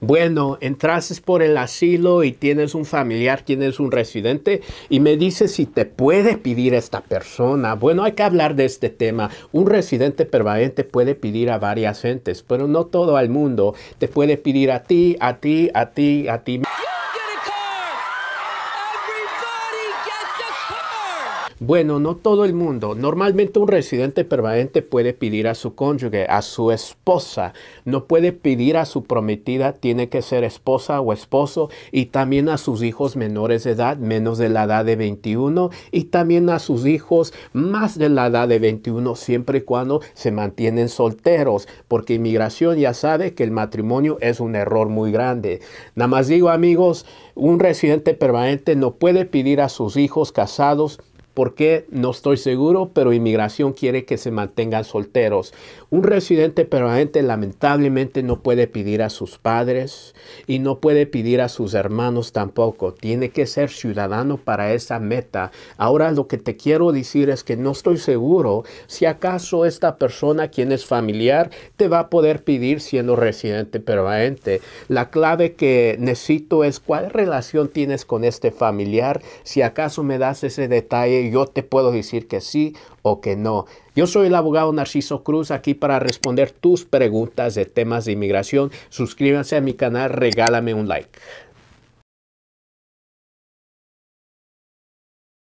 bueno, entrases por el asilo y tienes un familiar, tienes un residente y me dices si te puede pedir esta persona. Bueno, hay que hablar de este tema. Un residente permanente puede pedir a varias gentes, pero no todo el mundo. Te puede pedir a ti, a ti, a ti, a ti. Bueno, no todo el mundo. Normalmente un residente permanente puede pedir a su cónyuge, a su esposa. No puede pedir a su prometida, tiene que ser esposa o esposo. Y también a sus hijos menores de edad, menos de la edad de 21. Y también a sus hijos más de la edad de 21, siempre y cuando se mantienen solteros. Porque inmigración ya sabe que el matrimonio es un error muy grande. Nada más digo amigos, un residente permanente no puede puede pedir a sus hijos casados ¿Por qué? No estoy seguro, pero inmigración quiere que se mantengan solteros. Un residente permanente lamentablemente no puede pedir a sus padres y no puede pedir a sus hermanos tampoco. Tiene que ser ciudadano para esa meta. Ahora lo que te quiero decir es que no estoy seguro si acaso esta persona quien es familiar te va a poder pedir siendo residente permanente. La clave que necesito es cuál relación tienes con este familiar. Si acaso me das ese detalle yo te puedo decir que sí o que no. Yo soy el abogado Narciso Cruz aquí para responder tus preguntas de temas de inmigración. Suscríbanse a mi canal, regálame un like.